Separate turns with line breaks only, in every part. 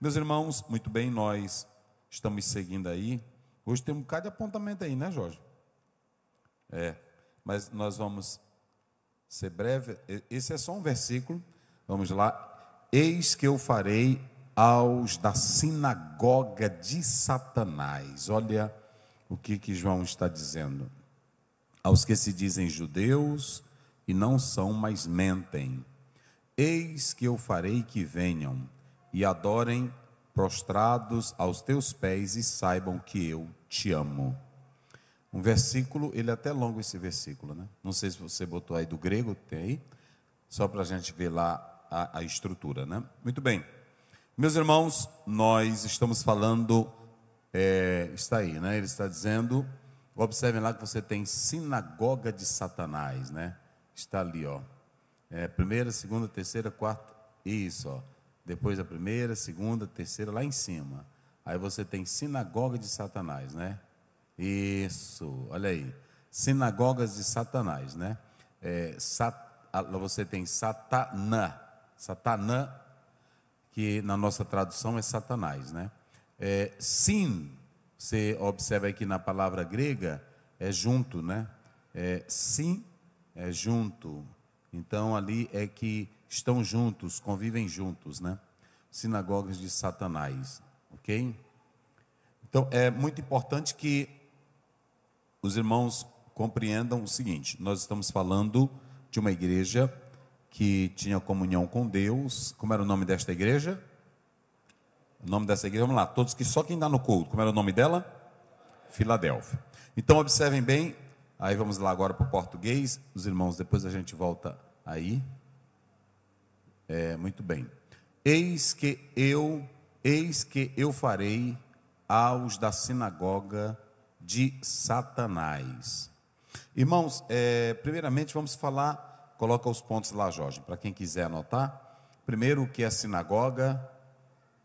Meus irmãos, muito bem, nós estamos seguindo aí. Hoje tem um bocado de apontamento aí, né, Jorge? É, mas nós vamos ser breve. Esse é só um versículo. Vamos lá. Eis que eu farei aos da sinagoga de Satanás. Olha o que, que João está dizendo. Aos que se dizem judeus e não são, mas mentem. Eis que eu farei que venham e adorem prostrados aos teus pés e saibam que eu te amo. Um versículo, ele é até longo esse versículo, né? Não sei se você botou aí do grego, tem aí? Só para a gente ver lá a, a estrutura, né? Muito bem. Meus irmãos, nós estamos falando, é, está aí, né? Ele está dizendo, observem lá que você tem sinagoga de Satanás, né? Está ali, ó. É, primeira, segunda, terceira, quarta, isso, ó depois a primeira, segunda, terceira, lá em cima. Aí você tem sinagoga de Satanás, né? Isso, olha aí. Sinagogas de Satanás, né? É, sat, você tem Satanã. Satanã, que na nossa tradução é Satanás, né? É, sin, você observa aqui na palavra grega, é junto, né? É, sim, é junto. Então ali é que estão juntos, convivem juntos, né? Sinagogas de Satanás, ok? Então é muito importante que os irmãos compreendam o seguinte: nós estamos falando de uma igreja que tinha comunhão com Deus. Como era o nome desta igreja? O nome dessa igreja, vamos lá, todos que só quem dá no culto, como era o nome dela? Filadélfia. Então observem bem, aí vamos lá agora para o português, os irmãos, depois a gente volta aí. É, muito bem. Eis que eu, eis que eu farei aos da sinagoga de Satanás. Irmãos, é, primeiramente vamos falar, coloca os pontos lá, Jorge, para quem quiser anotar. Primeiro o que é sinagoga,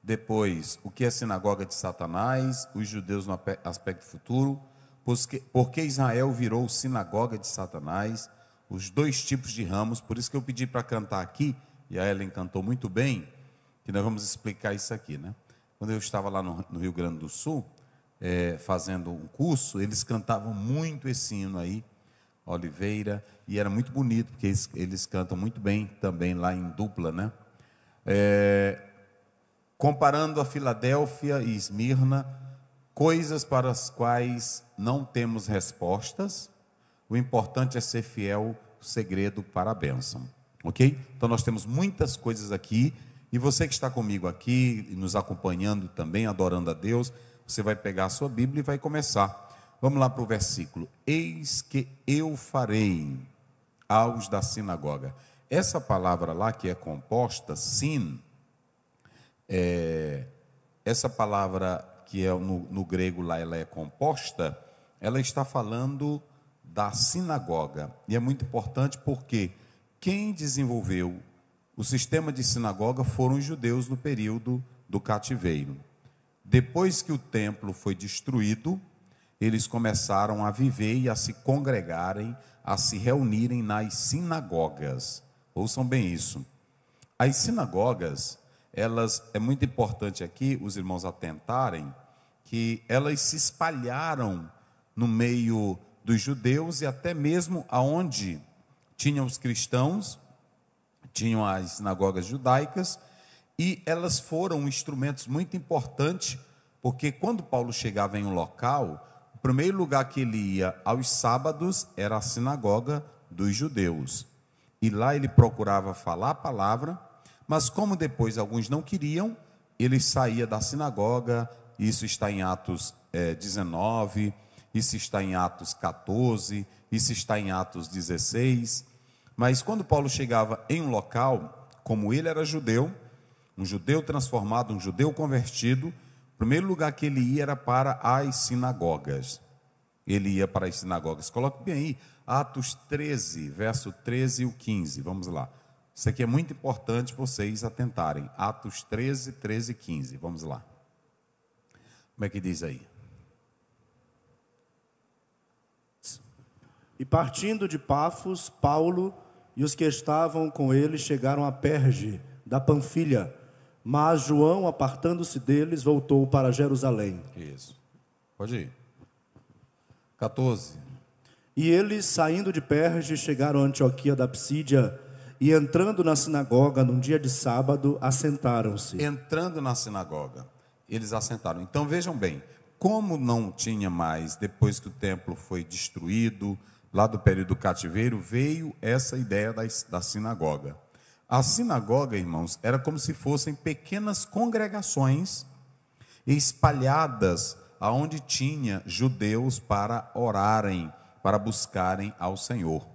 depois o que é sinagoga de Satanás, os judeus no aspecto futuro, porque, porque Israel virou sinagoga de Satanás, os dois tipos de ramos, por isso que eu pedi para cantar aqui e a Ellen cantou muito bem, que nós vamos explicar isso aqui, né? Quando eu estava lá no, no Rio Grande do Sul, é, fazendo um curso, eles cantavam muito esse hino aí, Oliveira, e era muito bonito, porque eles, eles cantam muito bem também lá em dupla, né? É, comparando a Filadélfia e Esmirna, coisas para as quais não temos respostas, o importante é ser fiel, o segredo para a bênção. Ok? Então nós temos muitas coisas aqui. E você que está comigo aqui, nos acompanhando também, adorando a Deus, você vai pegar a sua Bíblia e vai começar. Vamos lá para o versículo. Eis que eu farei aos da sinagoga. Essa palavra lá que é composta, sin, é, essa palavra que é no, no grego lá ela é composta, ela está falando da sinagoga. E é muito importante porque quem desenvolveu o sistema de sinagoga foram os judeus no período do cativeiro. Depois que o templo foi destruído, eles começaram a viver e a se congregarem, a se reunirem nas sinagogas. Ouçam bem isso. As sinagogas, elas é muito importante aqui os irmãos atentarem que elas se espalharam no meio dos judeus e até mesmo aonde tinham os cristãos, tinham as sinagogas judaicas, e elas foram instrumentos muito importantes, porque quando Paulo chegava em um local, o primeiro lugar que ele ia aos sábados era a sinagoga dos judeus. E lá ele procurava falar a palavra, mas como depois alguns não queriam, ele saía da sinagoga, isso está em Atos é, eh, 19, isso está em Atos 14, isso está em Atos 16. Mas quando Paulo chegava em um local, como ele era judeu, um judeu transformado, um judeu convertido, o primeiro lugar que ele ia era para as sinagogas. Ele ia para as sinagogas. Coloque bem aí, Atos 13, verso 13 e 15. Vamos lá. Isso aqui é muito importante vocês atentarem. Atos 13, 13 e 15.
Vamos lá. Como é que diz aí? E partindo de Pafos, Paulo e os que estavam com ele chegaram a Perge, da Panfilha. Mas João, apartando-se deles, voltou para Jerusalém.
Isso. Pode ir.
14. E eles, saindo de Perge, chegaram a Antioquia da Psídia e, entrando na sinagoga num dia de sábado, assentaram-se.
Entrando na sinagoga, eles assentaram. Então vejam bem, como não tinha mais, depois que o templo foi destruído, lá do período do cativeiro, veio essa ideia da, da sinagoga. A sinagoga, irmãos, era como se fossem pequenas congregações espalhadas aonde tinha judeus para orarem, para buscarem ao Senhor,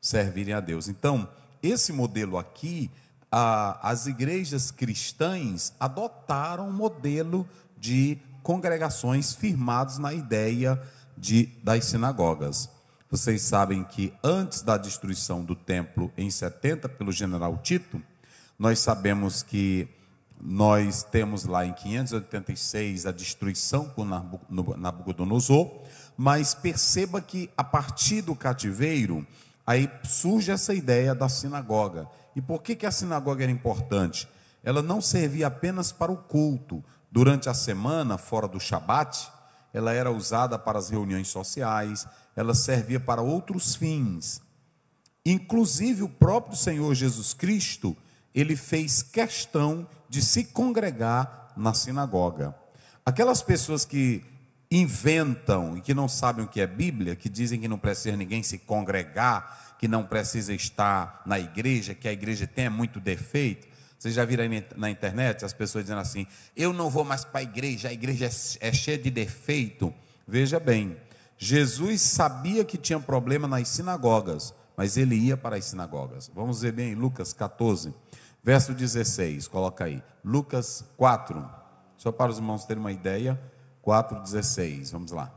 servirem a Deus. Então, esse modelo aqui, a, as igrejas cristãs adotaram um modelo de congregações firmados na ideia de, das sinagogas. Vocês sabem que antes da destruição do templo em 70 pelo general Tito, nós sabemos que nós temos lá em 586 a destruição com Nabucodonosor, mas perceba que a partir do cativeiro, aí surge essa ideia da sinagoga. E por que, que a sinagoga era importante? Ela não servia apenas para o culto. Durante a semana, fora do Shabat, ela era usada para as reuniões sociais, ela servia para outros fins. Inclusive o próprio Senhor Jesus Cristo, ele fez questão de se congregar na sinagoga. Aquelas pessoas que inventam e que não sabem o que é Bíblia, que dizem que não precisa ninguém se congregar, que não precisa estar na igreja, que a igreja tem muito defeito. Vocês já viram aí na internet as pessoas dizendo assim: eu não vou mais para a igreja, a igreja é, é cheia de defeito. Veja bem, Jesus sabia que tinha problema nas sinagogas, mas ele ia para as sinagogas. Vamos ver bem Lucas 14, verso 16, coloca aí. Lucas 4, só para os irmãos terem uma ideia, 4, 16, vamos lá.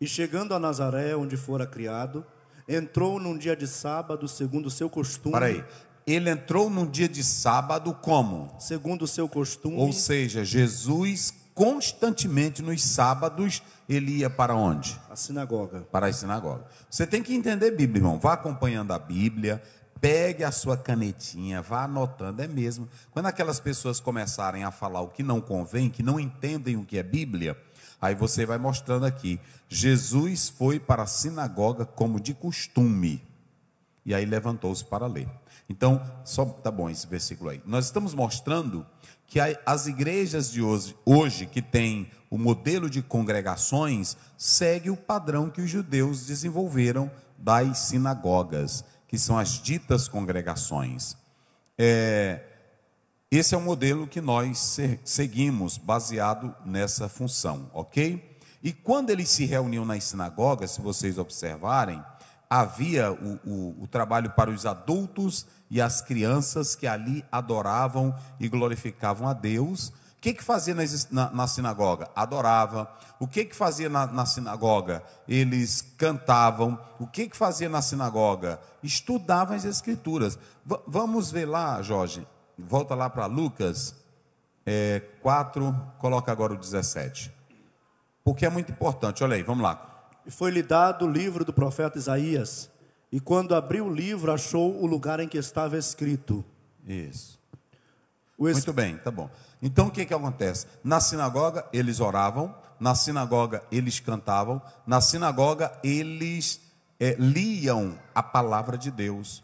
E chegando a Nazaré, onde fora criado, entrou num dia de sábado, segundo o seu costume. Para aí. Ele entrou num dia de sábado como? Segundo o seu costume.
Ou seja, Jesus constantemente nos sábados ele ia para onde?
A sinagoga.
Para a sinagoga. Você tem que entender Bíblia, irmão. Vá acompanhando a Bíblia, pegue a sua canetinha, vá anotando, é mesmo. Quando aquelas pessoas começarem a falar o que não convém, que não entendem o que é Bíblia, aí você vai mostrando aqui. Jesus foi para a sinagoga como de costume. E aí levantou-se para ler. Então, só tá bom esse versículo aí. Nós estamos mostrando que as igrejas de hoje, hoje que têm o modelo de congregações, segue o padrão que os judeus desenvolveram das sinagogas, que são as ditas congregações. É, esse é o modelo que nós seguimos, baseado nessa função, ok? E quando eles se reuniam nas sinagogas, se vocês observarem, havia o, o, o, trabalho para os adultos e as crianças que ali adoravam e glorificavam a Deus. O que, que fazia na, na, sinagoga? Adorava. O que, que fazia na, na sinagoga? Eles cantavam. O que, que fazia na sinagoga? Estudavam as Escrituras. V vamos ver lá, Jorge. Volta lá para Lucas
é, 4, coloca agora o 17. Porque é muito importante. Olha aí, vamos lá e foi-lhe dado o livro do profeta Isaías. E quando abriu o livro, achou o lugar em que estava escrito. Isso. Es... Muito bem, tá bom.
Então o que, que acontece? Na sinagoga eles oravam, na sinagoga eles cantavam, na sinagoga eles é, liam a palavra de Deus.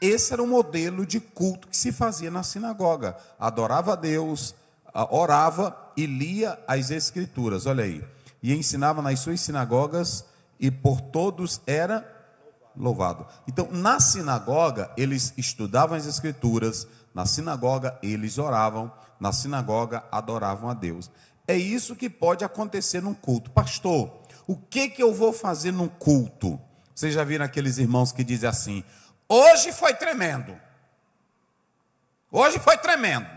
Esse era o modelo de culto que se fazia na sinagoga. Adorava a Deus, orava e lia as escrituras. Olha aí e ensinava nas suas sinagogas e por todos era louvado. Então, na sinagoga, eles estudavam as escrituras, na sinagoga, eles oravam, na sinagoga, adoravam a Deus. É isso que pode acontecer num culto. Pastor, o que, que eu vou fazer num culto? Vocês já viram aqueles irmãos que dizem assim: hoje foi tremendo. Hoje foi tremendo.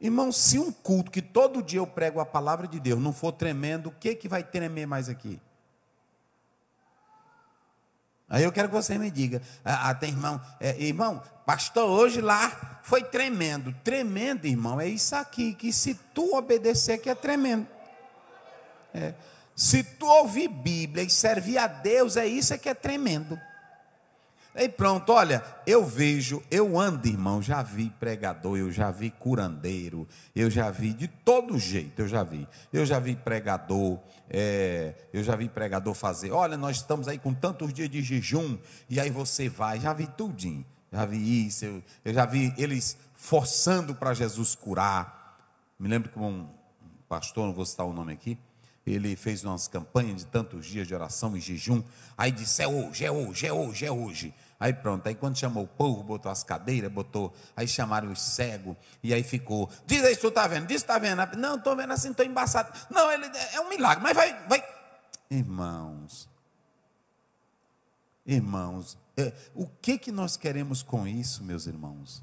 Irmão, se um culto que todo dia eu prego a palavra de Deus não for tremendo, o que, que vai tremer mais aqui? Aí eu quero que você me diga, ah, ah tem irmão, é, irmão, pastor, hoje lá foi tremendo. Tremendo, irmão, é isso aqui, que se tu obedecer que é tremendo. É. Se tu ouvir Bíblia e servir a Deus, é isso é que é tremendo. E pronto, olha, eu vejo, eu ando, irmão, já vi pregador, eu já vi curandeiro, eu já vi de todo jeito, eu já vi. Eu já vi pregador, é, eu já vi pregador fazer, olha, nós estamos aí com tantos dias de jejum, e aí você vai, já vi tudinho, já vi isso, eu, eu já vi eles forçando para Jesus curar. Me lembro que um pastor, não vou citar o nome aqui, ele fez umas campanhas de tantos dias de oração e jejum. Aí disse: é hoje, é hoje, é hoje, é hoje. Aí pronto, aí quando chamou o povo, botou as cadeiras, botou, aí chamaram os cegos, e aí ficou, diz aí se tu está vendo, diz está vendo, não, estou vendo assim, estou embaçado, não, ele, é um milagre, mas vai, vai. Irmãos, irmãos, é, o que que nós queremos com isso, meus irmãos?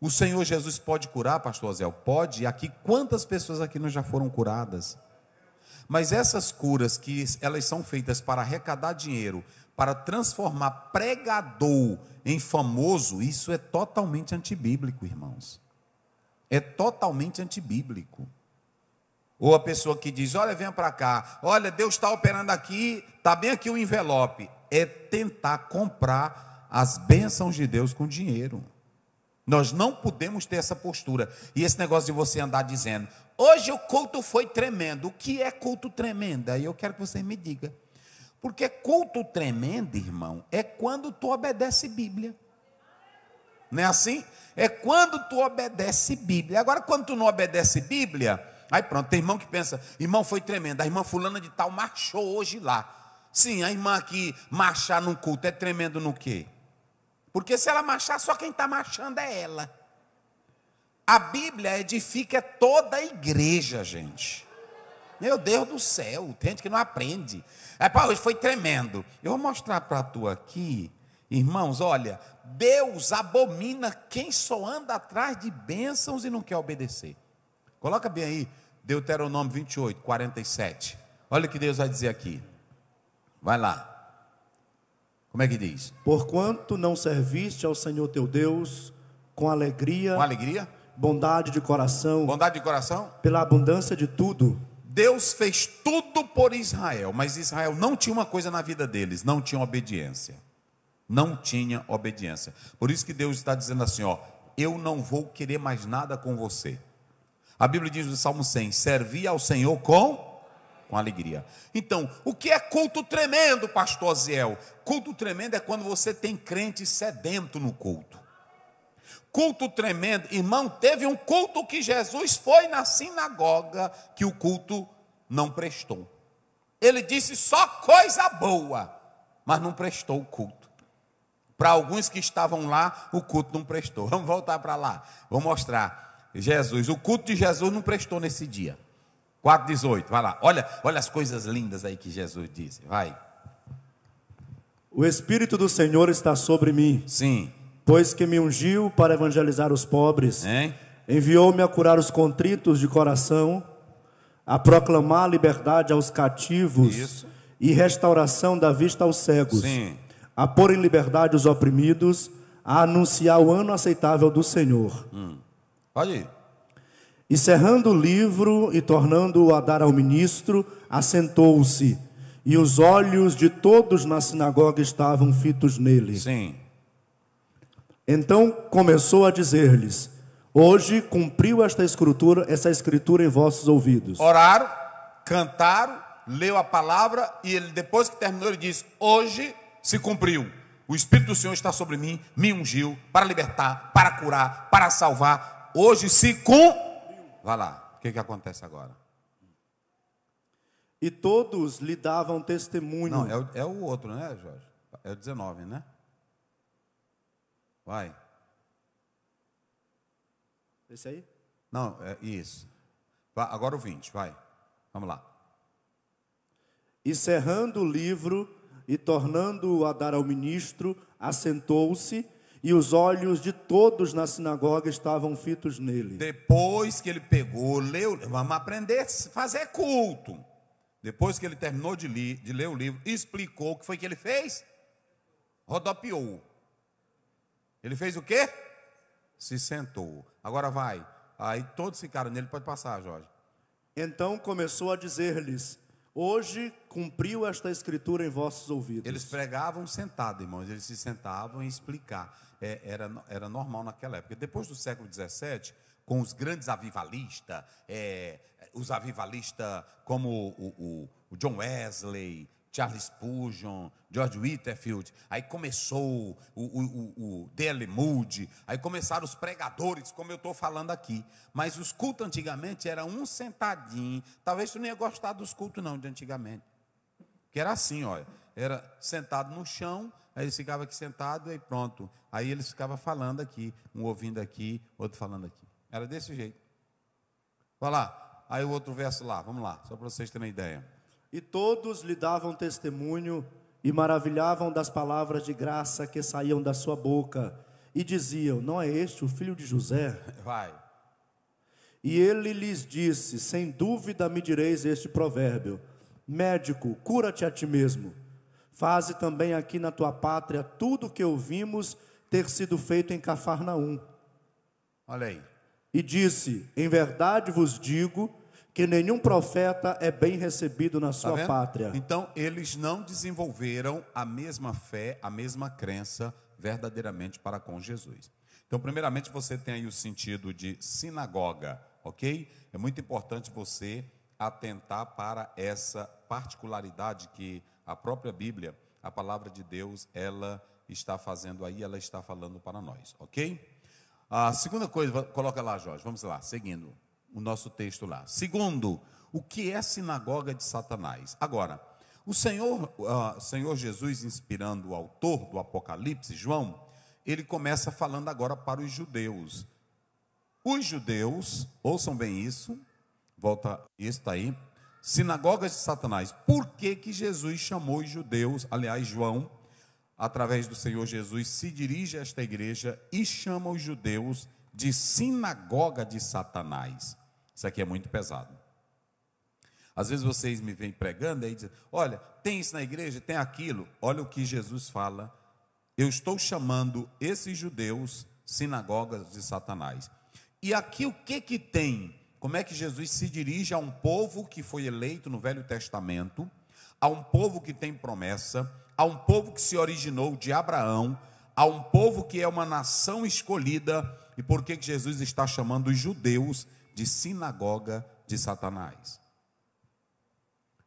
O Senhor Jesus pode curar, pastor Azel? Pode, aqui, quantas pessoas aqui não já foram curadas? Mas essas curas que elas são feitas para arrecadar dinheiro, para transformar pregador em famoso, isso é totalmente antibíblico, irmãos. É totalmente antibíblico. Ou a pessoa que diz: Olha, venha para cá, olha, Deus está operando aqui, está bem aqui o envelope. É tentar comprar as bênçãos de Deus com dinheiro. Nós não podemos ter essa postura. E esse negócio de você andar dizendo: hoje o culto foi tremendo. O que é culto tremendo? Aí eu quero que você me diga. Porque culto tremendo, irmão, é quando tu obedece Bíblia. Não é assim? É quando tu obedece Bíblia. Agora, quando tu não obedece Bíblia, aí pronto, tem irmão que pensa, irmão foi tremendo, a irmã fulana de tal marchou hoje lá. Sim, a irmã que marchar num culto é tremendo no quê? Porque se ela marchar, só quem está marchando é ela. A Bíblia edifica toda a igreja, gente. Meu Deus do céu, tem gente que não aprende. É, para hoje foi tremendo. Eu vou mostrar para tu aqui, irmãos, olha, Deus abomina quem só anda atrás de bênçãos e não quer obedecer. Coloca bem aí, Deuteronômio 28, 47. Olha o que Deus vai dizer aqui.
Vai lá. Como é que diz? Porquanto não serviste ao Senhor teu Deus com alegria. Com alegria? bondade de coração, bondade de coração, pela abundância de tudo. Deus fez tudo
por Israel, mas Israel não tinha uma coisa na vida deles, não tinha obediência. Não tinha obediência. Por isso que Deus está dizendo assim, ó, eu não vou querer mais nada com você. A Bíblia diz no Salmo 100: servir ao Senhor com, com alegria. Então, o que é culto tremendo, pastor Aziel? Culto tremendo é quando você tem crente sedento no culto culto tremendo. Irmão, teve um culto que Jesus foi na sinagoga que o culto não prestou. Ele disse só coisa boa, mas não prestou o culto. Para alguns que estavam lá, o culto não prestou. Vamos voltar para lá. Vou mostrar. Jesus, o culto de Jesus não prestou nesse dia. 4:18. Vai lá. Olha, olha as coisas lindas aí que Jesus disse. Vai.
O espírito do Senhor está sobre mim. Sim pois que me ungiu para evangelizar os pobres, é? enviou-me a curar os contritos de coração, a proclamar liberdade aos cativos Isso. e restauração da vista aos cegos, Sim. a pôr em liberdade os oprimidos, a anunciar o ano aceitável do Senhor. Hum. Pode ir. cerrando o livro e tornando-o a dar ao ministro, assentou-se, e os olhos de todos na sinagoga estavam fitos nele. Sim. Então começou a dizer-lhes: Hoje cumpriu esta escritura, essa escritura em vossos ouvidos.
Oraram, cantaram, leu a palavra e ele depois que terminou ele disse: Hoje se cumpriu. O Espírito do Senhor está sobre mim, me ungiu para libertar, para curar, para salvar. Hoje se cumpriu. Vá lá. O que, que acontece agora? E
todos lhe davam testemunho. Não, é o,
é o outro, né, Jorge? É o 19, né? Vai.
Esse aí? Não, é isso. agora o 20, vai. Vamos lá. Encerrando o livro e tornando-o a dar ao ministro, assentou-se e os olhos de todos na sinagoga estavam fitos nele.
Depois que ele pegou,
leu, vamos aprender a fazer culto. Depois
que ele terminou de, li, de ler o livro, explicou o que foi que ele fez? Rodopiou. Ele fez o quê? Se sentou. Agora vai.
Aí todos ficaram nele, pode passar, Jorge. Então começou a dizer-lhes: Hoje cumpriu esta escritura em vossos ouvidos. Eles pregavam sentado, irmãos, eles se sentavam
e explicar. É, era, era normal naquela época. Depois do século XVII, com os grandes avivalistas, é, os avivalistas como o, o, o John Wesley, Charles Spurgeon, George Whitefield, aí começou o, o, o, o Moody, aí começaram os pregadores, como eu estou falando aqui. Mas os cultos antigamente era um sentadinho. Talvez você não ia gostar dos cultos, não, de antigamente. Que era assim, olha. Era sentado no chão, aí eles ficavam aqui sentado e pronto. Aí eles ficavam falando aqui, um ouvindo aqui, outro falando aqui. Era desse
jeito. Olha lá, aí o outro
verso lá, vamos lá, só para vocês terem ideia.
E todos lhe davam testemunho e maravilhavam das palavras de graça que saíam da sua boca. E diziam: Não é este o filho de José? Vai. E ele lhes disse: Sem dúvida me direis este provérbio: Médico, cura-te a ti mesmo. Faze também aqui na tua pátria tudo o que ouvimos ter sido feito em Cafarnaum. Olha aí. E disse: Em verdade vos digo que nenhum profeta é bem recebido na tá sua tá pátria.
Então, eles não desenvolveram a mesma fé, a mesma crença verdadeiramente para com Jesus. Então, primeiramente, você tem aí o sentido de sinagoga, ok? É muito importante você atentar para essa particularidade que a própria Bíblia, a palavra de Deus, ela está fazendo aí, ela está falando para nós, ok? A ah, segunda coisa, coloca lá, Jorge, vamos lá, seguindo o nosso texto lá. Segundo, o que é sinagoga de Satanás? Agora, o Senhor, uh, Senhor Jesus, inspirando o autor do Apocalipse, João, ele começa falando agora para os judeus. Os judeus, ouçam bem isso, volta, isso está aí, sinagogas de Satanás. Por que, que Jesus chamou os judeus, aliás, João, através do Senhor Jesus, se dirige a esta igreja e chama os judeus de sinagoga de Satanás? Isso aqui é muito pesado. Às vezes vocês me vêm pregando e dizem: Olha, tem isso na igreja, tem aquilo. Olha o que Jesus fala. Eu estou chamando esses judeus sinagogas de Satanás. E aqui o que que tem? Como é que Jesus se dirige a um povo que foi eleito no Velho Testamento, a um povo que tem promessa, a um povo que se originou de Abraão, a um povo que é uma nação escolhida, e por que que Jesus está chamando os judeus de sinagoga de Satanás.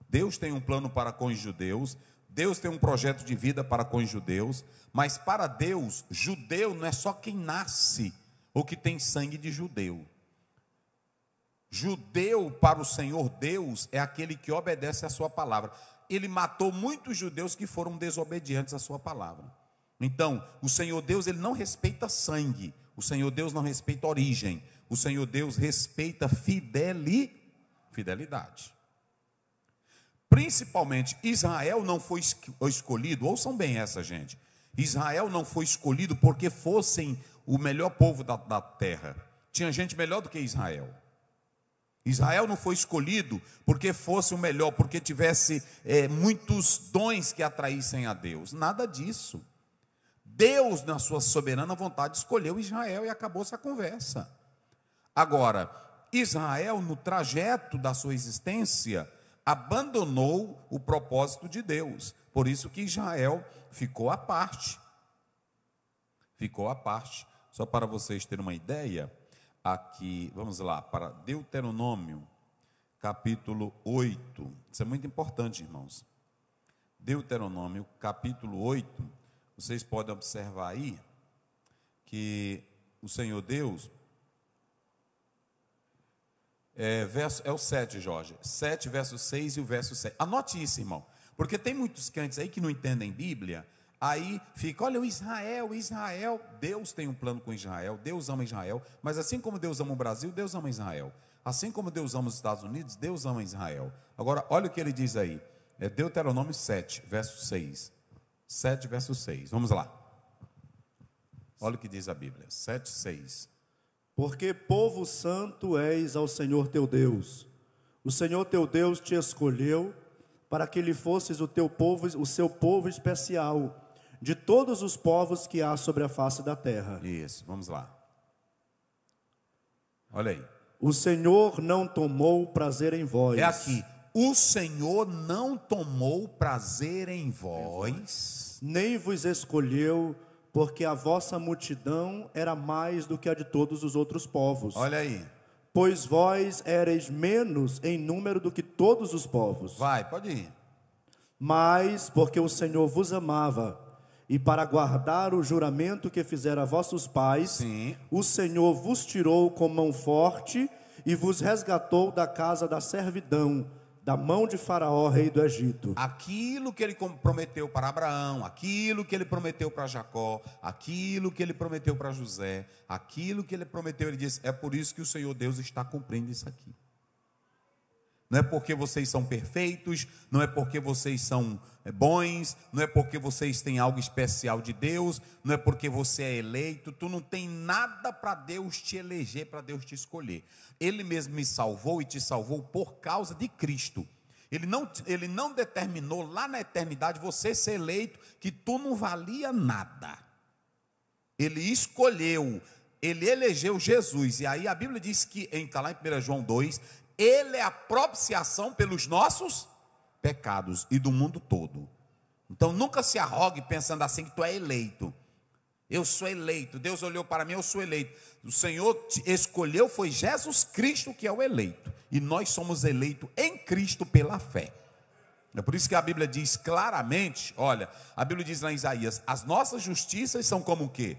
Deus tem um plano para com os judeus, Deus tem um projeto de vida para com os judeus, mas para Deus, judeu não é só quem nasce ou que tem sangue de judeu. Judeu para o Senhor Deus é aquele que obedece à sua palavra. Ele matou muitos judeus que foram desobedientes à sua palavra. Então, o Senhor Deus, ele não respeita sangue. O Senhor Deus não respeita origem o Senhor Deus respeita fideli, fidelidade. Principalmente, Israel não foi escolhido, ouçam bem essa gente. Israel não foi escolhido porque fossem o melhor povo da, da terra. Tinha gente melhor do que Israel. Israel não foi escolhido porque fosse o melhor, porque tivesse é, muitos dons que atraíssem a Deus. Nada disso. Deus, na sua soberana vontade, escolheu Israel e acabou essa conversa. Agora, Israel, no trajeto da sua existência, abandonou o propósito de Deus. Por isso que Israel ficou à parte. Ficou à parte. Só para vocês terem uma ideia, aqui, vamos lá, para Deuteronômio, capítulo 8. Isso é muito importante, irmãos. Deuteronômio, capítulo 8. Vocês podem observar aí que o Senhor Deus é, verso, é o 7, Jorge. 7, verso 6 e o verso 7. Anote isso, irmão. Porque tem muitos crentes aí que não entendem Bíblia, aí fica, olha o Israel, Israel, Deus tem um plano com Israel, Deus ama Israel, mas assim como Deus ama o Brasil, Deus ama Israel. Assim como Deus ama os Estados Unidos, Deus ama Israel. Agora, olha o que ele diz aí. É Deuteronômio 7, verso 6. 7, verso 6. Vamos lá. Olha o que diz a Bíblia. 7, 6.
Porque povo santo és ao Senhor teu Deus. O Senhor teu Deus te escolheu para que lhe fosses o teu povo, o seu povo especial, de todos os povos que há sobre a face da terra. Isso, vamos lá. Olha aí. O Senhor não tomou prazer em vós. É aqui. O Senhor não tomou prazer em vós, nem vos escolheu porque a vossa multidão era mais do que a de todos os outros povos. Olha aí. Pois vós ereis menos em número do que todos os povos. Vai, pode ir. Mas porque o Senhor vos amava, e para guardar o juramento que fizeram a vossos pais, Sim. o Senhor vos tirou com mão forte e vos resgatou da casa da servidão da mão de Faraó, rei do Egito.
Aquilo que ele prometeu para Abraão, aquilo que ele prometeu para Jacó, aquilo que ele prometeu para José, aquilo que ele prometeu, ele disse: é por isso que o Senhor Deus está cumprindo isso aqui não é porque vocês são perfeitos, não é porque vocês são é, bons, não é porque vocês têm algo especial de Deus, não é porque você é eleito, tu não tem nada para Deus te eleger, para Deus te escolher. Ele mesmo me salvou e te salvou por causa de Cristo. Ele não, ele não determinou lá na eternidade você ser eleito, que tu não valia nada. Ele escolheu, ele elegeu Jesus. E aí a Bíblia diz que, está lá em 1 João 2, ele é a propiciação pelos nossos pecados e do mundo todo. Então nunca se arrogue pensando assim que tu é eleito. Eu sou eleito. Deus olhou para mim, eu sou eleito. O Senhor escolheu foi Jesus Cristo que é o eleito. E nós somos eleitos em Cristo pela fé. É por isso que a Bíblia diz claramente, olha, a Bíblia diz lá em Isaías, as nossas justiças são como o quê?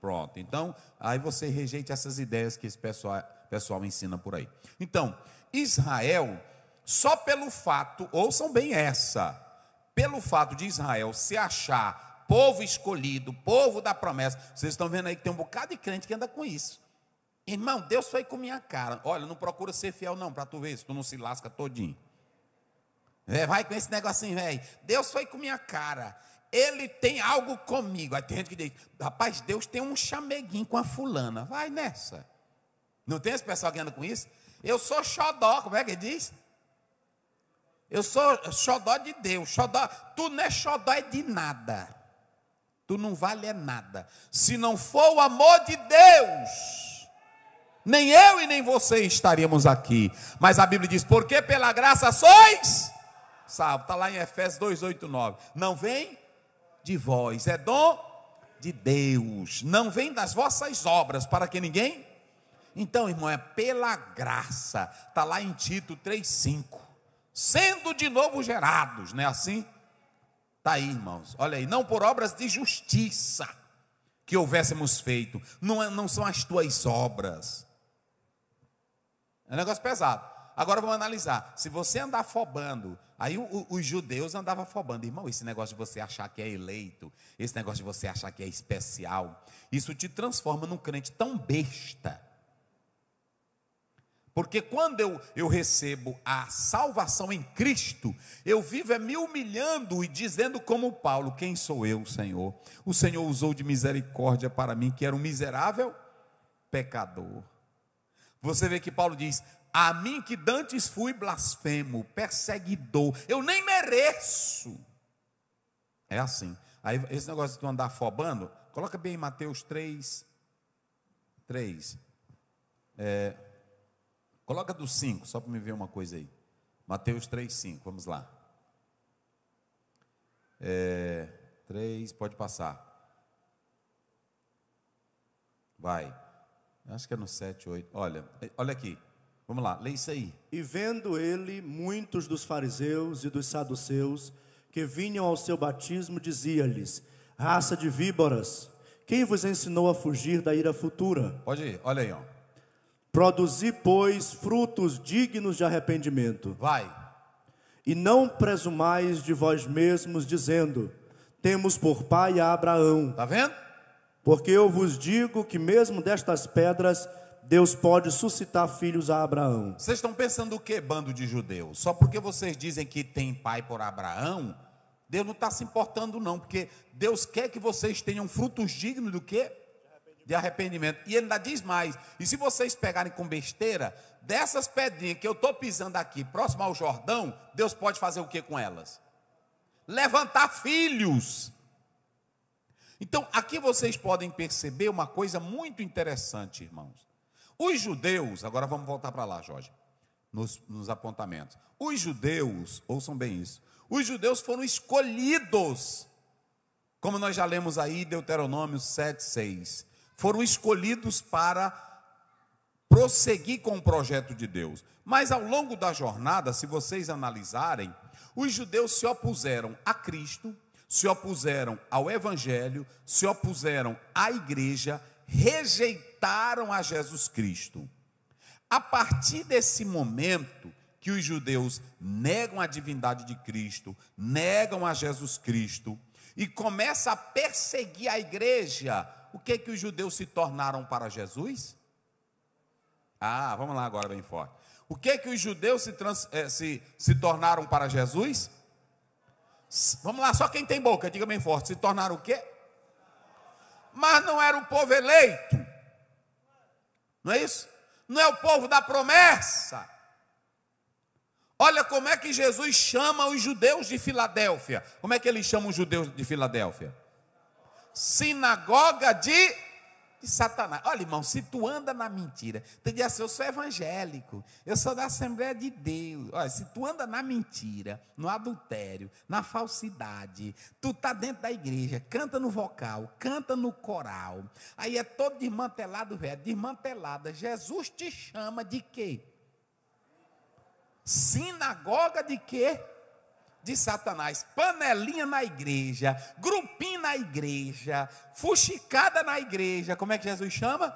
Pronto. Então, aí você rejeita essas ideias que esse pessoal o pessoal ensina por aí. Então, Israel, só pelo fato, ouçam bem essa, pelo fato de Israel se achar povo escolhido, povo da promessa, vocês estão vendo aí que tem um bocado de crente que anda com isso. Irmão, Deus foi com minha cara. Olha, não procura ser fiel não, para tu ver se tu não se lasca todinho. É, vai com esse negocinho, velho. Deus foi com minha cara. Ele tem algo comigo. Aí tem gente que diz, rapaz, Deus tem um chameguinho com a fulana. Vai nessa. Não tem esse pessoal que anda com isso? Eu sou xodó, como é que ele diz? Eu sou xodó de Deus, xodó. Tu não é xodó é de nada. Tu não vale é nada. Se não for o amor de Deus, nem eu e nem você estaríamos aqui. Mas a Bíblia diz: porque pela graça sois salvo. Está lá em Efésios 2,8,9. Não vem de vós, é dom de Deus. Não vem das vossas obras, para que ninguém então, irmão, é pela graça. Está lá em Tito 3,5. Sendo de novo gerados, não é assim? Está aí, irmãos. Olha aí, não por obras de justiça que houvéssemos feito. Não, é, não são as tuas obras. É um negócio pesado. Agora vamos analisar. Se você andar afobando, aí o, o, os judeus andavam afobando. Irmão, esse negócio de você achar que é eleito, esse negócio de você achar que é especial, isso te transforma num crente tão besta porque quando eu, eu recebo a salvação em Cristo, eu vivo é me humilhando e dizendo como Paulo: Quem sou eu, Senhor? O Senhor usou de misericórdia para mim, que era um miserável pecador. Você vê que Paulo diz: A mim que dantes fui blasfemo, perseguidor, eu nem mereço. É assim. Aí, esse negócio de tu andar afobando, coloca bem em Mateus 3, 3. É, Coloca do 5, só para me ver uma coisa aí. Mateus 3, 5, vamos lá. É, 3, pode passar.
Vai. Acho que é no 7, 8. Olha, é, olha aqui. Vamos lá, lê isso aí. E vendo ele, muitos dos fariseus e dos saduceus que vinham ao seu batismo, dizia-lhes: Raça de víboras, quem vos ensinou a fugir da ira futura? Pode ir, olha aí, ó. Produzi, pois, frutos dignos de arrependimento. Vai. E não presumais de vós mesmos, dizendo: Temos por pai a Abraão. Está vendo? Porque eu vos digo que, mesmo destas pedras, Deus pode suscitar filhos a Abraão.
Vocês estão pensando o que, bando de judeus? Só porque vocês dizem que tem pai por Abraão, Deus não está se importando, não, porque Deus quer que vocês tenham frutos dignos do que? de arrependimento. E ele ainda diz mais: e se vocês pegarem com besteira, dessas pedrinhas que eu estou pisando aqui, próximo ao Jordão, Deus pode fazer o que com elas? Levantar filhos. Então, aqui vocês podem perceber uma coisa muito interessante, irmãos. Os judeus, agora vamos voltar para lá, Jorge, nos, nos apontamentos. Os judeus, ouçam bem isso, os judeus foram escolhidos, como nós já lemos aí, Deuteronômio 7, 6 foram escolhidos para prosseguir com o projeto de Deus. Mas ao longo da jornada, se vocês analisarem, os judeus se opuseram a Cristo, se opuseram ao Evangelho, se opuseram à igreja, rejeitaram a Jesus Cristo. A partir desse momento que os judeus negam a divindade de Cristo, negam a Jesus Cristo e começa a perseguir a igreja, o que que os judeus se tornaram para Jesus? Ah, vamos lá agora bem forte. O que que os judeus se, trans, eh, se, se tornaram para Jesus? Vamos lá, só quem tem boca, diga bem forte. Se tornaram o quê? Mas não era o povo eleito. Não é isso? Não é o povo da promessa. Olha como é que Jesus chama os judeus de Filadélfia. Como é que ele chama os judeus de Filadélfia? sinagoga de, de Satanás. Olha, irmão, se tu anda na mentira, tu diz assim: eu sou evangélico, eu sou da Assembleia de Deus. Olha, se tu anda na mentira, no adultério, na falsidade, tu tá dentro da igreja, canta no vocal, canta no coral, aí é todo desmantelado, velho, desmantelada. Jesus te chama de quê? Sinagoga de quê? de Satanás, panelinha na igreja, grupinho na igreja, fuxicada na igreja, como é que Jesus chama?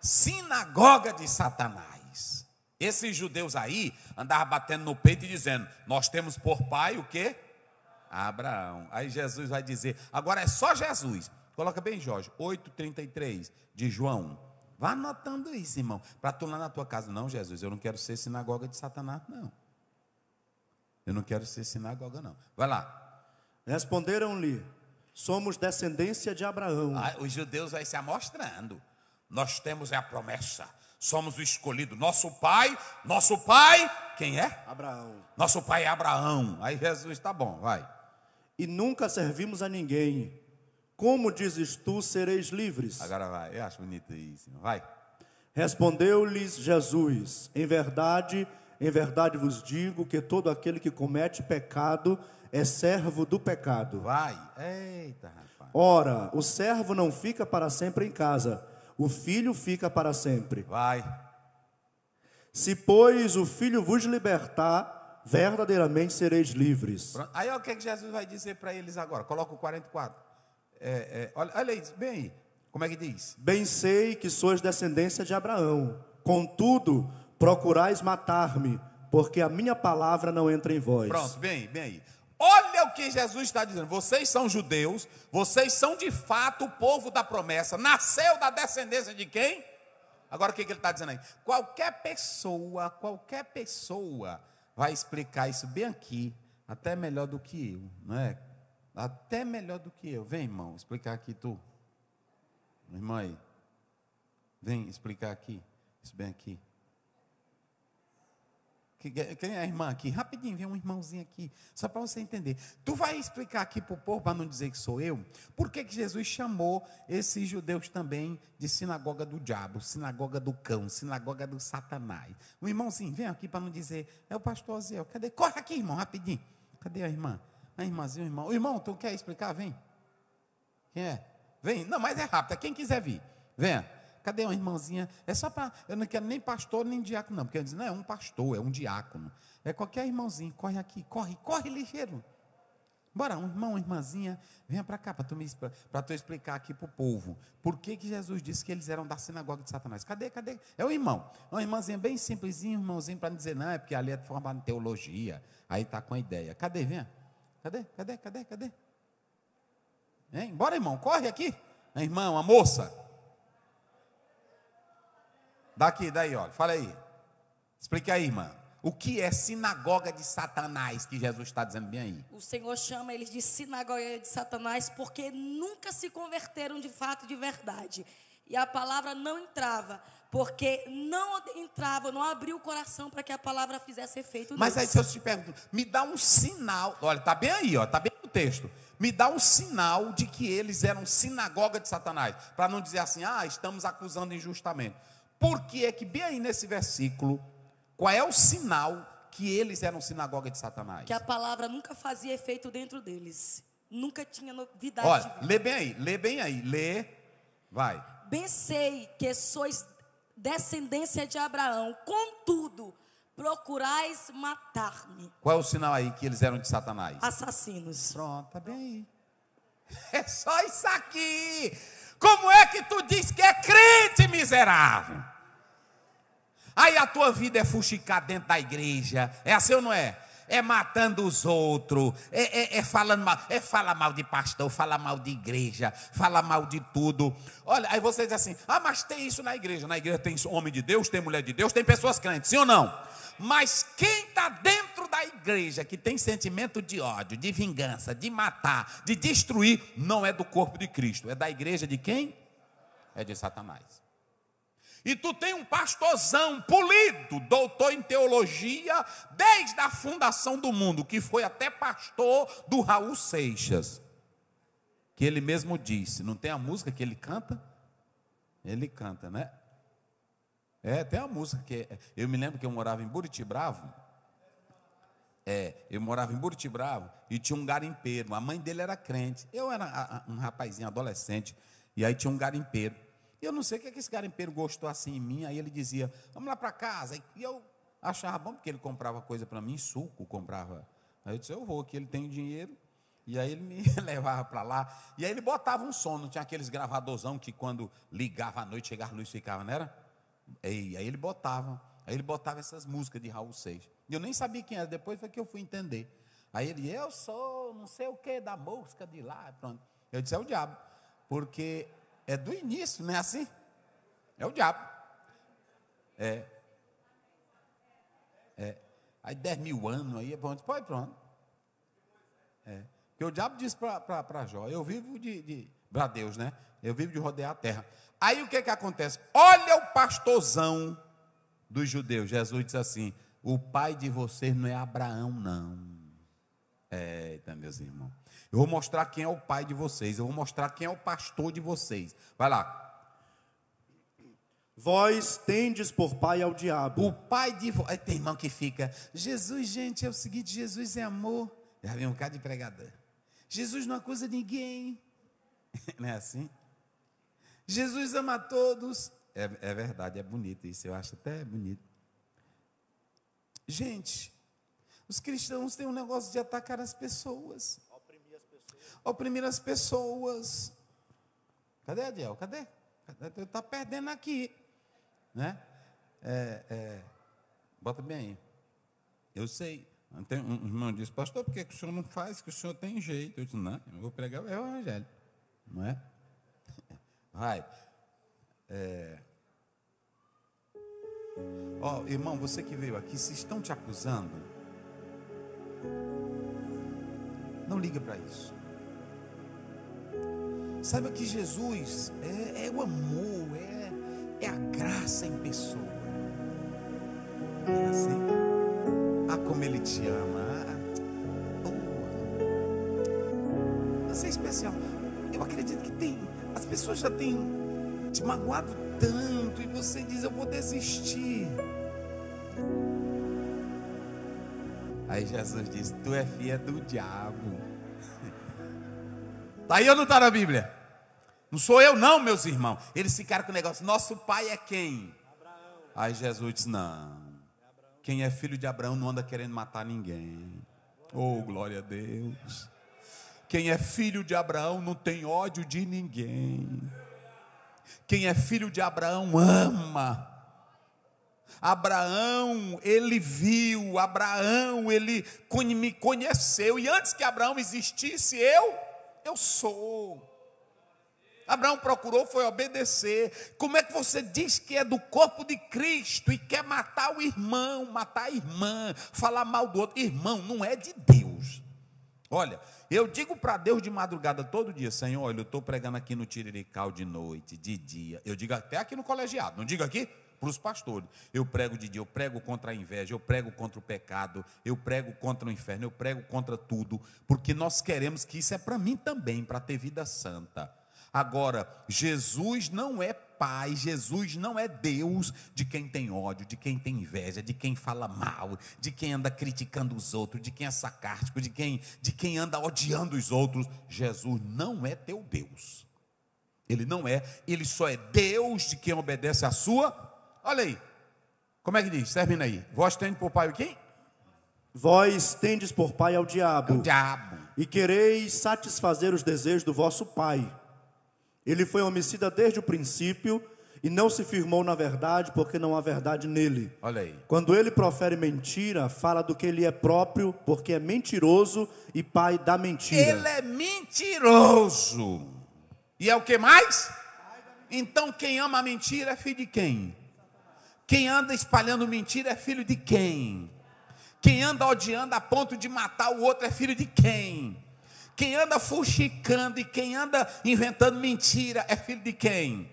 Sinagoga de Satanás. Esses judeus aí andavam batendo no peito e dizendo: Nós temos por pai o quê? Abraão. Aí Jesus vai dizer: Agora é só Jesus. Coloca bem, Jorge, 8,33 de João. Vá anotando isso, irmão, para tu lá na tua casa. Não, Jesus, eu não quero ser sinagoga de Satanás, não. Eu não quero ser sinagoga, não.
Vai lá. Responderam-lhe: Somos descendência de Abraão. Ah, os judeus vai se amostrando. Nós temos a promessa.
Somos o escolhido. Nosso pai, nosso pai, quem é? Abraão. Nosso pai é
Abraão. Aí Jesus está bom, vai. E nunca servimos a ninguém. Como dizes tu, sereis livres? Agora vai, eu acho bonito isso. Vai. Respondeu-lhes Jesus: Em verdade, em verdade vos digo que todo aquele que comete pecado é servo do pecado. Vai.
Eita, rapaz.
Ora, o servo não fica para sempre em casa, o filho fica para sempre. Vai. Se, pois, o filho vos libertar, verdadeiramente sereis livres.
Pronto. Aí olha o que, é que Jesus vai dizer para eles agora. Coloca o 44. É, é, olha, olha aí, bem aí. Como é que diz?
Bem sei que sois descendência de Abraão. Contudo, Procurais matar-me, porque a minha palavra não entra em vós. Pronto,
vem, vem. aí. Olha o que Jesus está dizendo. Vocês são judeus, vocês são de fato o povo da promessa. Nasceu da descendência de quem? Agora o que ele está dizendo aí? Qualquer pessoa, qualquer pessoa vai explicar isso bem aqui, até melhor do que eu, não é? Até melhor do que eu. Vem, irmão, explicar aqui tu. Irmã aí. Vem explicar aqui, isso bem aqui. Quem é a irmã aqui? Rapidinho, vem um irmãozinho aqui, só para você entender. Tu vai explicar aqui para o povo, para não dizer que sou eu, por que Jesus chamou esses judeus também de sinagoga do diabo, sinagoga do cão, sinagoga do satanás. Um irmãozinho, vem aqui para não dizer, é o pastor Aziel, cadê? Corre aqui, irmão, rapidinho. Cadê a irmã? A irmãzinha, o irmão. O irmão, tu quer explicar? Vem. Quem é? Vem. Não, mas é rápido, é quem quiser vir. Venha. Cadê uma irmãzinha? É só para. Eu não quero nem pastor nem diácono, não. Porque eles não, é um pastor, é um diácono. É qualquer irmãozinho, corre aqui, corre, corre ligeiro. Bora, um irmão, uma irmãzinha, venha para cá para tu, me, tu explicar aqui para o povo. Por que, que Jesus disse que eles eram da sinagoga de Satanás? Cadê, cadê? É o irmão. Uma irmãzinha bem simplesinha, um irmãozinho para dizer, não, é porque ali é formado em teologia. Aí está com a ideia. Cadê, venha? Cadê, cadê, cadê, cadê? Hein? Bora, irmão, corre aqui. Irmão, a moça. Daqui, daí, olha, fala aí. Explique aí, irmã. O que é sinagoga de Satanás que Jesus está dizendo bem aí?
O Senhor chama eles de sinagoga de Satanás porque nunca se converteram de fato de verdade. E a palavra não entrava, porque não entrava, não abriu o coração para que a palavra fizesse efeito. Mas aí se eu te
pergunto, me dá um sinal. Olha, tá bem aí, ó, tá bem no texto. Me dá um sinal de que eles eram sinagoga de Satanás, para não dizer assim: "Ah, estamos acusando injustamente". Por que é que bem aí nesse versículo, qual é o sinal que eles eram sinagoga de Satanás? Que
a palavra nunca fazia efeito dentro deles. Nunca tinha novidade. Olha,
lê bem aí, lê bem aí, lê. Vai.
Bem sei que sois descendência de Abraão, contudo, procurais matar-me.
Qual é o sinal aí que eles eram de Satanás?
Assassinos. Pronto, tá bem aí. É só isso
aqui. Como é que tu diz que é crente, miserável? Aí a tua vida é fuxicar dentro da igreja. É assim ou não é? é matando os outros, é, é, é falando mal, é falar mal de pastor, falar mal de igreja, falar mal de tudo. Olha, aí você diz assim: ah, mas tem isso na igreja. Na igreja tem homem de Deus, tem mulher de Deus, tem pessoas crentes, sim ou não? Mas quem está dentro da igreja que tem sentimento de ódio, de vingança, de matar, de destruir, não é do corpo de Cristo, é da igreja de quem? É de Satanás. E tu tem um pastorzão polido, doutor em teologia, desde a fundação do mundo, que foi até pastor do Raul Seixas. Que ele mesmo disse, não tem a música que ele canta? Ele canta, né? É, tem a música que eu me lembro que eu morava em Buriti Bravo É, eu morava em Buriti Bravo e tinha um garimpeiro, a mãe dele era crente. Eu era um rapazinho adolescente e aí tinha um garimpeiro eu não sei o que, é que esse garimpeiro gostou assim em mim. Aí ele dizia, vamos lá para casa. E eu achava bom, porque ele comprava coisa para mim, suco comprava. Aí eu disse, eu vou, que ele tem dinheiro. E aí ele me levava para lá. E aí ele botava um som, não tinha aqueles gravadorzão que quando ligava à noite, chegava a luz, ficava, não era? E aí ele botava. Aí ele botava essas músicas de Raul Seixas. E eu nem sabia quem era, depois foi que eu fui entender. Aí ele, eu sou não sei o que da música de lá. Pronto. Eu disse, é o diabo. Porque é do início, não é assim? É o diabo. É. É. Aí 10 mil anos aí, é pronto, pode, pronto. É. Porque o diabo disse para Jó, eu vivo de, de para Deus, né? Eu vivo de rodear a terra. Aí o que, que acontece? Olha o pastorzão dos judeus. Jesus diz assim: o pai de vocês não é Abraão, não. Eita, meus irmãos. Eu vou mostrar quem é o pai de vocês, eu vou mostrar quem é o pastor de vocês. Vai lá. Vós tendes por pai ao diabo. O pai de Tem irmão que fica. Jesus, gente, é o seguinte: Jesus é amor. Já vem um cara de pregador. Jesus não acusa ninguém. Não é assim? Jesus ama todos. É, é verdade, é bonito isso. Eu acho até bonito. Gente, os cristãos têm um negócio de atacar as pessoas oprimir as pessoas. Cadê, Adiel? Cadê? Está perdendo aqui. Né? É, é, bota bem aí. Eu sei. Tem um irmão disse, pastor, por que, o senhor não faz? Que o senhor tem jeito. Eu disse, não, eu vou pregar o evangelho. Não é? Vai. É. Ó, oh, irmão, você que veio aqui, se estão te acusando, não liga para isso. Saiba que Jesus é, é o amor, é, é a graça em pessoa. É assim? Ah, como Ele te ama. Ah, ah. Você é especial. Eu acredito que tem. As pessoas já têm te magoado tanto e você diz: Eu vou desistir. Aí Jesus diz: Tu é filha do diabo. Está aí ou não está na Bíblia? Não sou eu, não, meus irmãos. Eles ficaram com o negócio: nosso pai é quem? Abraão. Aí Jesus disse: não. Quem é filho de Abraão não anda querendo matar ninguém. Oh, glória a Deus. Quem é filho de Abraão não tem ódio de ninguém. Quem é filho de Abraão ama. Abraão, ele viu, Abraão, ele me conheceu, e antes que Abraão existisse, eu, eu sou. Abraão procurou foi obedecer. Como é que você diz que é do corpo de Cristo e quer matar o irmão, matar a irmã, falar mal do outro? Irmão, não é de Deus. Olha, eu digo para Deus de madrugada todo dia, Senhor, olha, eu estou pregando aqui no Tirirical de noite, de dia. Eu digo até aqui no colegiado, não digo aqui? Para os pastores. Eu prego de dia, eu prego contra a inveja, eu prego contra o pecado, eu prego contra o inferno, eu prego contra tudo, porque nós queremos que isso é para mim também, para ter vida santa. Agora, Jesus não é pai, Jesus não é Deus de quem tem ódio, de quem tem inveja, de quem fala mal, de quem anda criticando os outros, de quem é sacártico, de quem, de quem anda odiando os outros. Jesus não é teu Deus. Ele não é, ele só é Deus de quem obedece a sua. Olha aí.
Como é que diz? Termina aí. Vós tendes por pai o quem? Vós tendes por pai ao diabo. Ao diabo. E quereis satisfazer os desejos do vosso pai. Ele foi homicida desde o princípio e não se firmou na verdade, porque não há verdade nele. Olha aí. Quando ele profere mentira, fala do que ele é próprio, porque é mentiroso e pai da mentira. Ele é mentiroso.
E é o que mais? Então quem ama a mentira é filho de quem? Quem anda espalhando mentira é filho de quem? Quem anda odiando a ponto de matar o outro é filho de quem? Quem anda fuxicando e quem anda inventando mentira é filho de quem?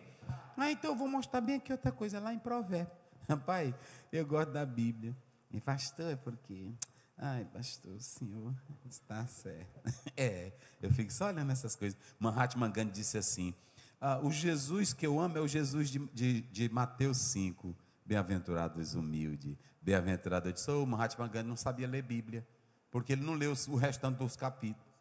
Ah, então eu vou mostrar bem aqui outra coisa, lá em Provérbios. Rapaz, eu gosto da Bíblia. E pastor, é porque. Ai, pastor, o senhor está certo. É, eu fico só olhando essas coisas. Mahatma Gandhi disse assim: ah, O Jesus que eu amo é o Jesus de, de, de Mateus 5. Bem-aventurados humilde, bem-aventurado. Eu disse: O oh, Mahatma Gandhi não sabia ler Bíblia, porque ele não leu o restante dos capítulos.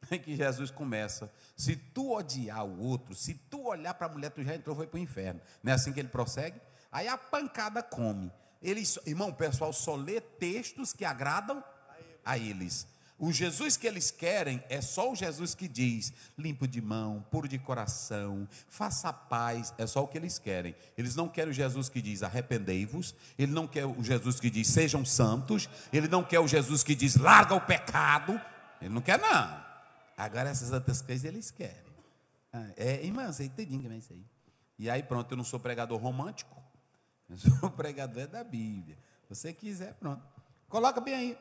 que Jesus começa. Se tu odiar o outro, se tu olhar para a mulher, tu já entrou, foi para o inferno. Não é assim que ele prossegue? Aí a pancada come. Eles, irmão, o pessoal só lê textos que agradam a eles. O Jesus que eles querem é só o Jesus que diz: limpo de mão, puro de coração, faça paz. É só o que eles querem. Eles não querem o Jesus que diz: arrependei-vos. Ele não quer o Jesus que diz: sejam santos. Ele não quer o Jesus que diz: larga o pecado. Ele não quer, não. Agora essas outras coisas eles querem. É, é irmã, você entende que é isso aí. E aí pronto, eu não sou pregador romântico, eu sou pregador da Bíblia. Você quiser, pronto. Coloca bem aí.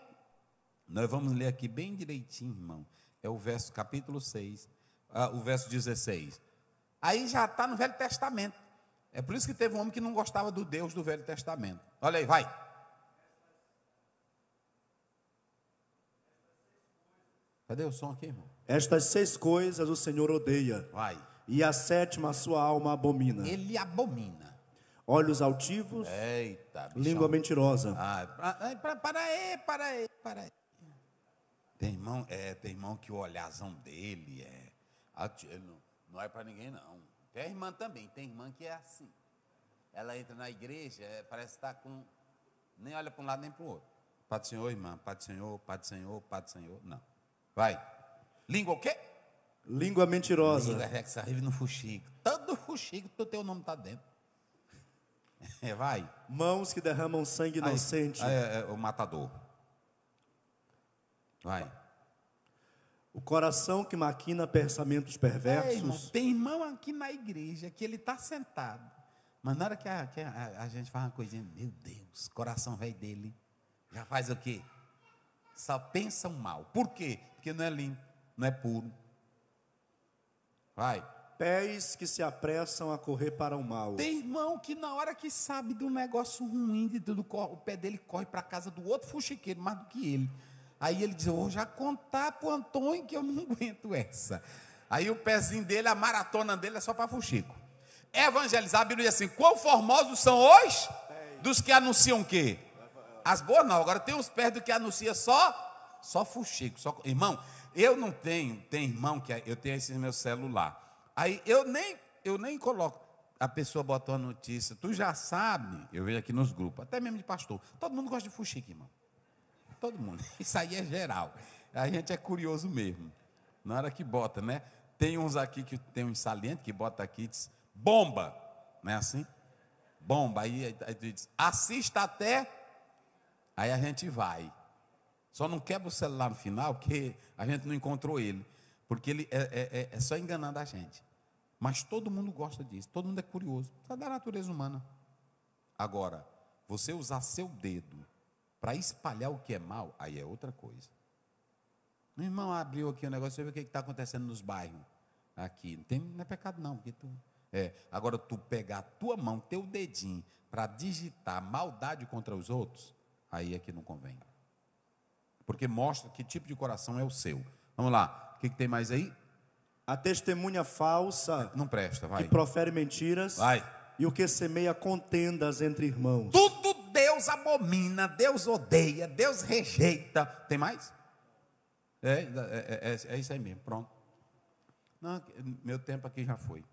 Nós vamos ler aqui bem direitinho, irmão. É o verso capítulo 6, ah, o verso 16. Aí já está no Velho Testamento. É por isso que teve um homem que não gostava do Deus do Velho Testamento. Olha aí, vai.
Cadê o som aqui, irmão? Estas seis coisas o Senhor odeia. Vai. E a sétima a sua alma abomina.
Ele abomina.
Olhos altivos. Eita, bichão. Língua mentirosa. Ah,
para, para aí, para aí, para aí. Tem irmão, é, tem irmão que o olhazão dele é. Não é para ninguém, não. Tem a irmã também, tem irmã que é assim. Ela entra na igreja, é, parece estar tá com. Nem olha para um lado nem para o outro. Pai do Senhor, irmã, Pai do Senhor, Pai do Senhor, Pai do Senhor. Não. Vai. Língua o quê? Língua mentirosa. Língua é que se no fuxico. Tanto fuxico, o teu nome está dentro. É, vai.
Mãos que derramam sangue inocente. Aí, é, é, o matador. Vai. O coração que maquina pensamentos perversos. É, irmão, tem
irmão aqui na igreja que ele está sentado. Mas na hora que, a, que a, a, gente faz uma coisinha, meu Deus, coração velho dele, já faz o quê? Só pensa
o mal. Por quê? Porque não é limpo não é puro. Vai. Pés que se apressam a correr para o mal. Tem
irmão que na hora que sabe de um negócio ruim, de tudo, o pé dele corre para a casa do outro fuxiqueiro, mais do que ele. Aí ele diz: Vou já contar para o Antônio que eu não aguento essa. Aí o pezinho dele, a maratona dele é só para fuxico. Evangelizar, a Bíblia diz assim: Quão formosos são os dos que anunciam o quê? As boas não, agora tem uns pés do que anuncia só só fuxico, só. Irmão, eu não tenho, tem irmão que é, eu tenho esse meu celular. Aí eu nem, eu nem coloco. A pessoa botou a notícia, tu já sabe, eu vejo aqui nos grupos, até mesmo de pastor. Todo mundo gosta de fuxico, irmão. Todo mundo. Isso aí é geral. A gente é curioso mesmo. Na hora que bota, né? Tem uns aqui que tem uns salientes que bota aqui e diz, bomba. Não é assim? Bomba. Aí, aí diz, assista até. Aí a gente vai. Só não quebra o celular no final, porque a gente não encontrou ele. Porque ele é, é, é, é só enganando a gente. Mas todo mundo gosta disso, todo mundo é curioso. Isso é da natureza humana. Agora, você usar seu dedo para espalhar o que é mal, aí é outra coisa. Meu irmão abriu aqui o um negócio, viu o que é está acontecendo nos bairros. Aqui, não, tem, não é pecado não, porque tu... É, agora, tu pegar a tua mão, teu dedinho, para digitar maldade contra os outros, aí é que não convém porque mostra que
tipo de coração é o seu. Vamos lá, o que, que tem mais aí? A testemunha falsa. É, não presta, vai. Que profere mentiras. Vai. E o que semeia contendas entre irmãos. Tudo Deus abomina, Deus odeia, Deus rejeita. Tem mais?
É, é, é, é, é isso aí mesmo, pronto. Não, meu tempo aqui já foi.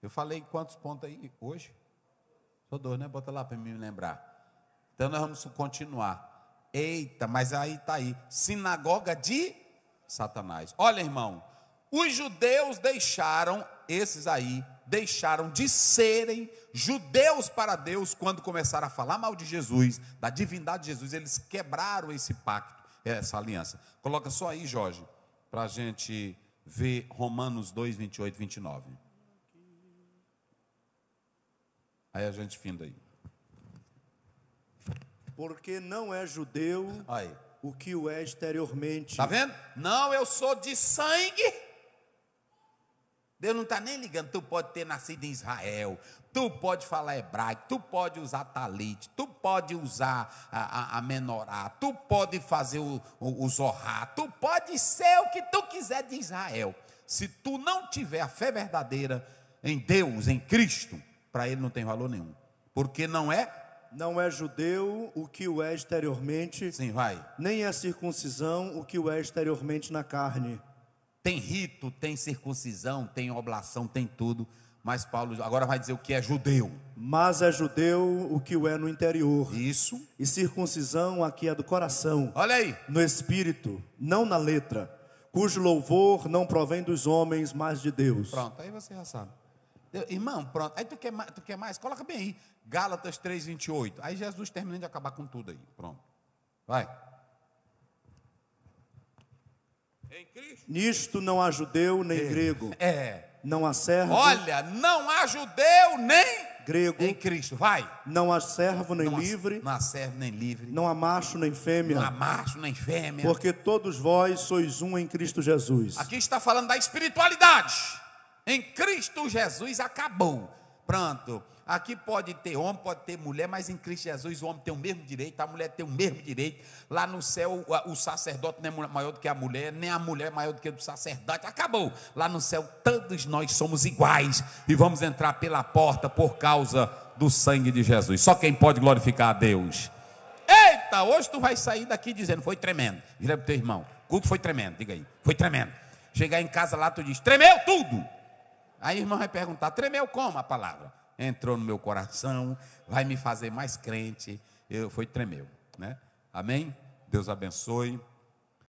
Eu falei quantos pontos aí hoje? Só dois, né? Bota lá para me lembrar. Então nós vamos continuar. Eita, mas aí está aí, sinagoga de Satanás. Olha, irmão, os judeus deixaram, esses aí, deixaram de serem judeus para Deus quando começaram a falar mal de Jesus, da divindade de Jesus, eles quebraram esse pacto, essa aliança. Coloca só aí, Jorge, para a gente ver Romanos 2, 28, 29. Aí a gente finda aí.
Porque não é judeu Aí. o que o é exteriormente. Tá vendo? Não, eu sou de sangue. Deus não
está nem ligando. Tu pode ter nascido em Israel, tu pode falar hebraico, tu pode usar talite, tu pode usar a, a, a menorá, tu pode fazer o, o, o tu pode ser o que tu quiser de Israel. Se tu não tiver a fé
verdadeira em Deus, em Cristo, para ele não tem valor nenhum, porque não é não é judeu o que o é exteriormente. Sim, vai. Nem é circuncisão o que o é exteriormente na carne.
Tem rito, tem circuncisão, tem oblação, tem tudo. Mas Paulo agora vai dizer o que é judeu.
Mas é judeu o que o é no interior. Isso. E circuncisão aqui é do coração. Olha aí. No espírito, não na letra. Cujo louvor não provém dos homens, mas de Deus. Pronto, aí
você já sabe irmão, pronto. Aí tu quer, mais, tu quer mais? Coloca bem aí. Gálatas 3, 28. Aí Jesus termina de acabar com tudo aí. Pronto. Vai.
Nisto não há judeu nem é. grego. É. Não há servo. Olha,
não há judeu nem
grego. Em Cristo, vai. Não há servo nem não há, livre. Não há servo nem livre. Não há macho nem fêmea. Não há macho
nem fêmea. Porque
todos vós sois um em Cristo Jesus.
Aqui está falando da espiritualidade. Em Cristo Jesus acabou. Pronto. Aqui pode ter homem, pode ter mulher, mas em Cristo Jesus o homem tem o mesmo direito, a mulher tem o mesmo direito. Lá no céu o sacerdote não é maior do que a mulher, nem a mulher é maior do que o sacerdote. Acabou. Lá no céu todos nós somos iguais e vamos entrar pela porta por causa do sangue de Jesus. Só quem pode glorificar a Deus. Eita, hoje tu vai sair daqui dizendo: foi tremendo. Vira para o teu irmão: o culto foi tremendo, diga aí, foi tremendo. Chegar em casa lá, tu diz: tremeu tudo. Aí o irmão vai perguntar: tremeu como a palavra? Entrou no meu coração, vai me fazer mais
crente. Eu, foi tremeu, né? Amém? Deus abençoe.